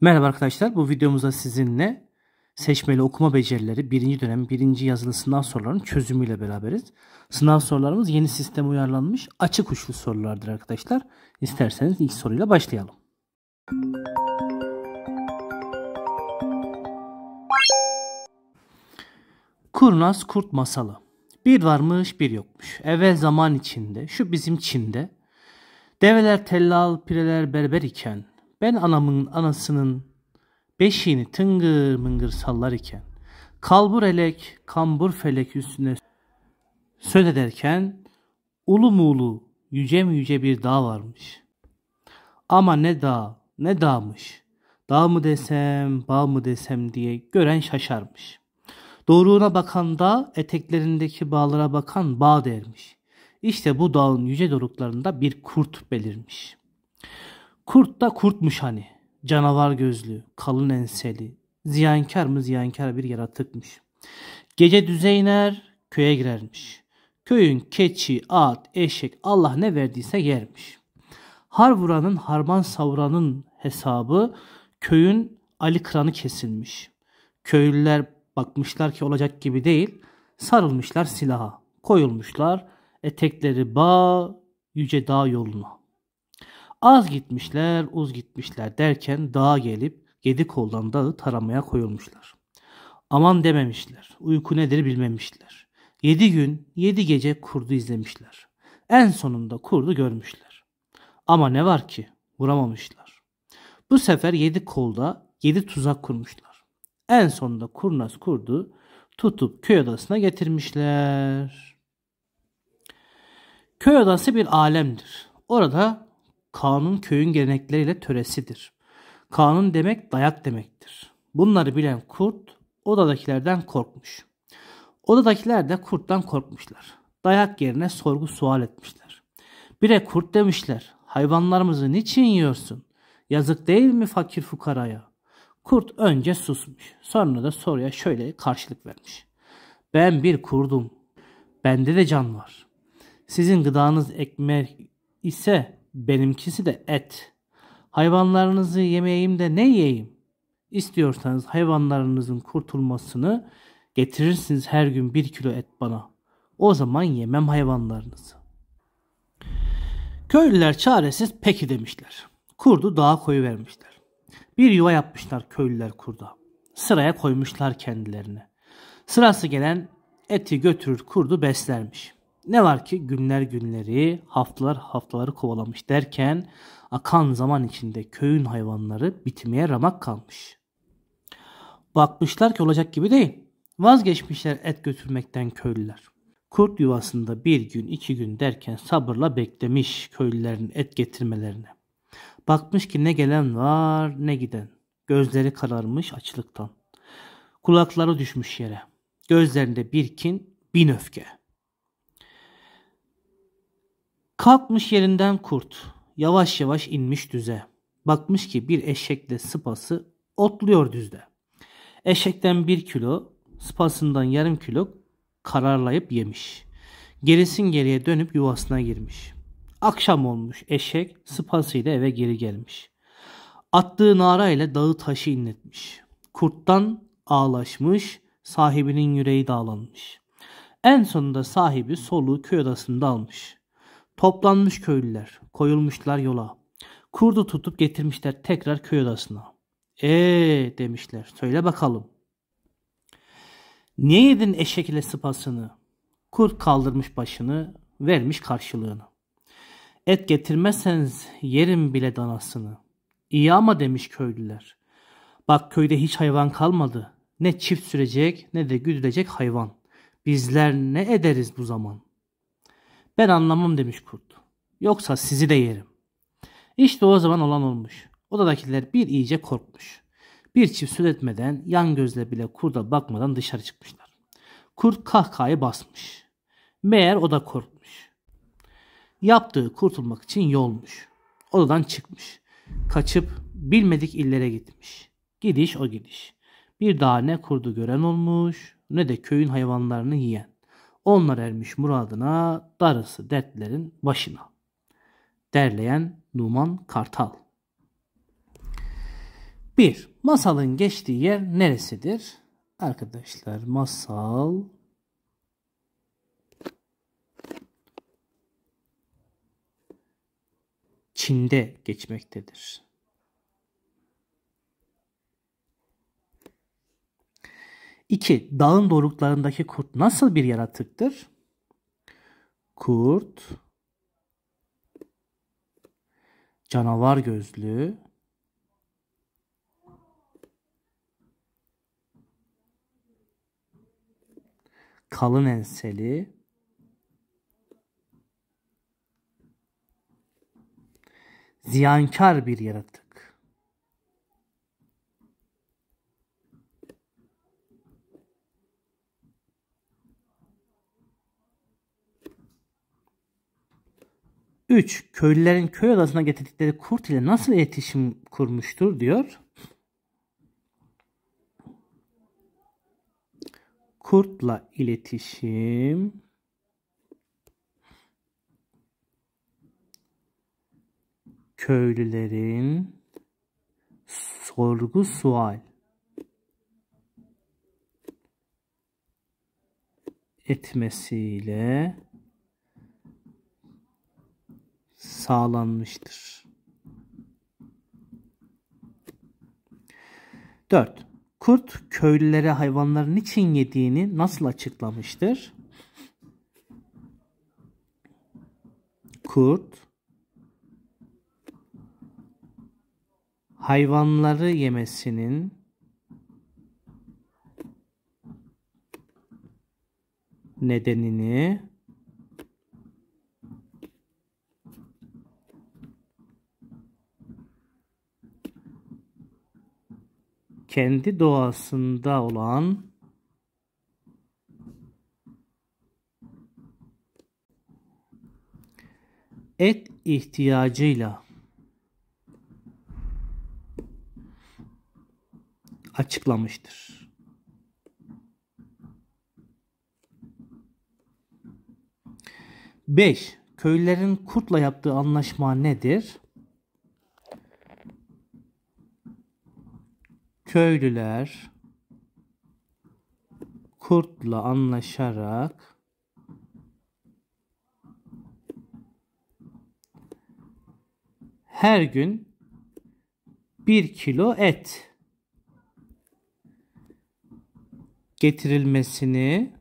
Merhaba arkadaşlar bu videomuzda sizinle seçmeli okuma becerileri birinci dönem birinci yazılı sınav sorularının çözümüyle beraberiz. Sınav sorularımız yeni sisteme uyarlanmış açık uçlu sorulardır arkadaşlar. İsterseniz ilk soruyla başlayalım. Kurnaz Kurt Masalı Bir varmış bir yokmuş. Evvel zaman içinde şu bizim Çin'de Develer tellal pireler berber iken ben anamın anasının beşiğini tıngır mıngır sallar iken kalbur elek kambur felek üstüne söz ederken ulu muğlu yüce mi yüce bir dağ varmış. Ama ne dağ ne dağmış. Dağ mı desem bağ mı desem diye gören şaşarmış. Doğruğuna bakan da eteklerindeki bağlara bakan bağ dermiş. İşte bu dağın yüce doruklarında bir kurt belirmiş. Kurt da kurtmuş hani. Canavar gözlü, kalın enseli, ziyankar mı ziyankar bir yaratıkmış. Gece düzeyner köye girermiş. Köyün keçi, at, eşek Allah ne verdiyse yermiş. Har vuranın, harman savuranın hesabı köyün Ali kranı kesilmiş. Köylüler bakmışlar ki olacak gibi değil. Sarılmışlar silaha. Koyulmuşlar etekleri bağ yüce dağ yoluna. Az gitmişler, uz gitmişler derken dağa gelip yedi koldan dağı taramaya koyulmuşlar. Aman dememişler, uyku nedir bilmemişler. Yedi gün, yedi gece kurdu izlemişler. En sonunda kurdu görmüşler. Ama ne var ki vuramamışlar. Bu sefer yedi kolda yedi tuzak kurmuşlar. En sonunda kurnaz kurdu tutup köy odasına getirmişler. Köy odası bir alemdir. Orada Kanun köyün gelenekleriyle töresidir. Kanun demek dayak demektir. Bunları bilen kurt odadakilerden korkmuş. Odadakiler de kurttan korkmuşlar. Dayak yerine sorgu sual etmişler. Bire kurt demişler. Hayvanlarımızı niçin yiyorsun? Yazık değil mi fakir fukaraya? Kurt önce susmuş. Sonra da soruya şöyle karşılık vermiş. Ben bir kurdum. Bende de can var. Sizin gıdanız ekmek ise Benimkisi de et. Hayvanlarınızı yemeyeyim de ne yiyeyim? İstiyorsanız hayvanlarınızın kurtulmasını getirirsiniz her gün bir kilo et bana. O zaman yemem hayvanlarınızı. Köylüler çaresiz peki demişler. Kurdu dağa koyu vermişler. Bir yuva yapmışlar köylüler kurda. Sıraya koymuşlar kendilerini. Sırası gelen eti götürür kurdu beslermiş. Ne var ki günler günleri, haftalar haftaları kovalamış derken akan zaman içinde köyün hayvanları bitmeye ramak kalmış. Bakmışlar ki olacak gibi değil. Vazgeçmişler et götürmekten köylüler. Kurt yuvasında bir gün iki gün derken sabırla beklemiş köylülerin et getirmelerini. Bakmış ki ne gelen var ne giden. Gözleri kararmış açlıktan. Kulakları düşmüş yere. Gözlerinde bir kin bin öfke. Kalkmış yerinden kurt. Yavaş yavaş inmiş düze. Bakmış ki bir eşekle sıpası otluyor düzde. Eşekten bir kilo, sıpasından yarım kilo kararlayıp yemiş. Gerisin geriye dönüp yuvasına girmiş. Akşam olmuş eşek sıpasıyla eve geri gelmiş. Attığı nara ile dağı taşı inletmiş. Kurttan ağlaşmış, sahibinin yüreği dağlanmış. En sonunda sahibi soluğu köy odasında almış.'' Toplanmış köylüler, koyulmuşlar yola. Kurdu tutup getirmişler tekrar köy odasına. Ee demişler, söyle bakalım. Niye yedin eşek ile sıpasını? Kurt kaldırmış başını, vermiş karşılığını. Et getirmezseniz yerim bile danasını. İyi ama demiş köylüler. Bak köyde hiç hayvan kalmadı. Ne çift sürecek ne de güdülecek hayvan. Bizler ne ederiz bu zaman? Ben anlamam demiş kurt. Yoksa sizi de yerim. İşte o zaman olan olmuş. Odadakiler bir iyice korkmuş. Bir çift söz etmeden yan gözle bile kurda bakmadan dışarı çıkmışlar. Kurt kahkahayı basmış. Meğer o da korkmuş. Yaptığı kurtulmak için yolmuş. Odadan çıkmış. Kaçıp bilmedik illere gitmiş. Gidiş o gidiş. Bir daha ne kurdu gören olmuş ne de köyün hayvanlarını yiyen. Onlar ermiş muradına, darısı dertlerin başına. Derleyen Numan Kartal 1. Masalın geçtiği yer neresidir? Arkadaşlar masal Çin'de geçmektedir. 2. Dağın doruklarındaki kurt nasıl bir yaratıktır? Kurt canavar gözlü kalın enseli ziyankar bir yaratık. 3. Köylülerin köy odasına getirdikleri kurt ile nasıl iletişim kurmuştur diyor. Kurtla iletişim köylülerin sorgu sual etmesiyle sağlanmıştır. 4. Kurt köylülere hayvanların için yediğini nasıl açıklamıştır? Kurt hayvanları yemesinin nedenini kendi doğasında olan et ihtiyacıyla açıklamıştır. Beş, Köylerin kurtla yaptığı anlaşma nedir? köylüler kurtla anlaşarak her gün bir kilo et getirilmesini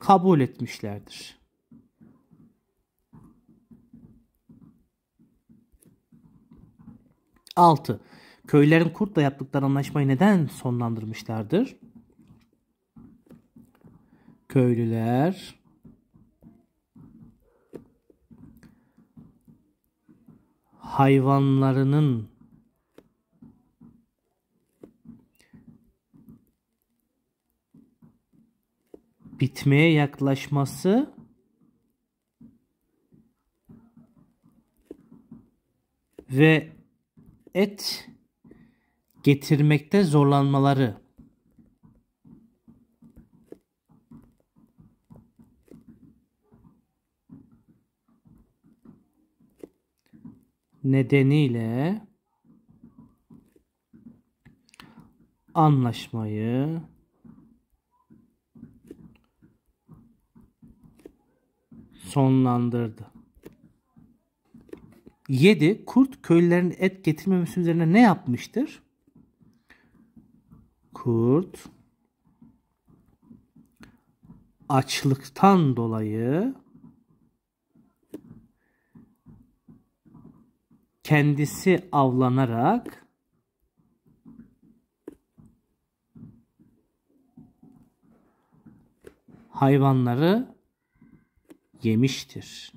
kabul etmişlerdir. 6. Köylerin kurtla yaptıkları anlaşmayı neden sonlandırmışlardır? Köylüler hayvanlarının bitmeye yaklaşması ve et getirmekte zorlanmaları. nedeniyle anlaşmayı sonlandırdı. 7. Kurt köylülerin et getirmemesi üzerine ne yapmıştır? Kurt açlıktan dolayı kendisi avlanarak hayvanları yemiştir.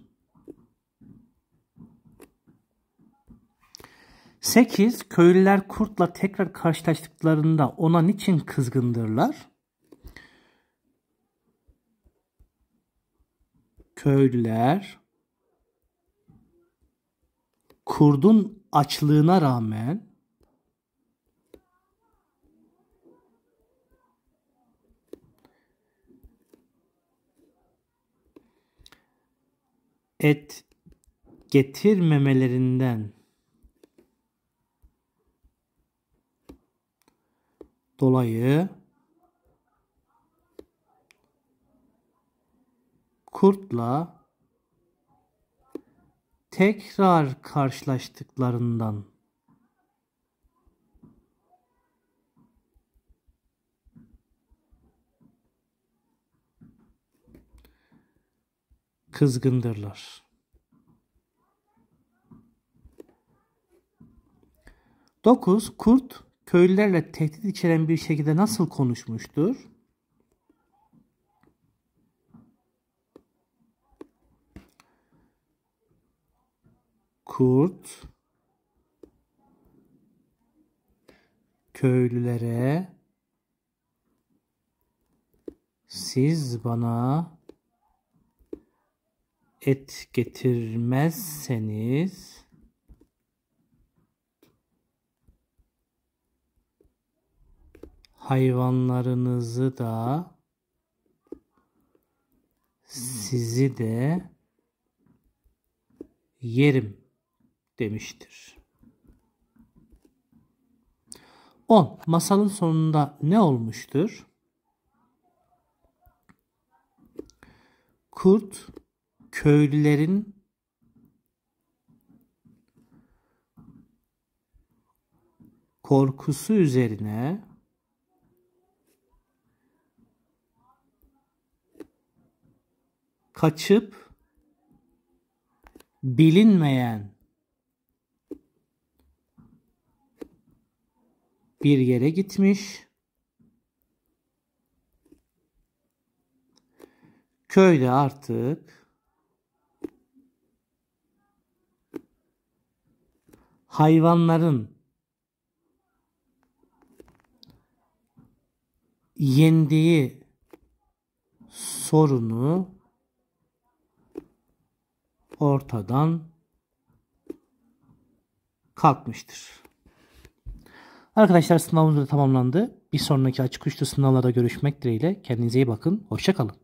8. Köylüler kurtla tekrar karşılaştıklarında ona niçin kızgındırlar? Köylüler kurdun açlığına rağmen et getirmemelerinden dolayı kurtla tekrar karşılaştıklarından kızgındırlar. Dokuz Kurt köylülerle tehdit içeren bir şekilde nasıl konuşmuştur? Kurt köylülere siz bana et getirmezseniz hayvanlarınızı da sizi de yerim demiştir. 10. Masalın sonunda ne olmuştur? Kurt köylülerin korkusu üzerine kaçıp bilinmeyen bir yere gitmiş. Köyde artık hayvanların yendiği sorunu ortadan kalkmıştır. Arkadaşlar sınavımız da tamamlandı. Bir sonraki açık uçlu sınavlarda görüşmek dileğiyle. Kendinize iyi bakın. Hoşçakalın.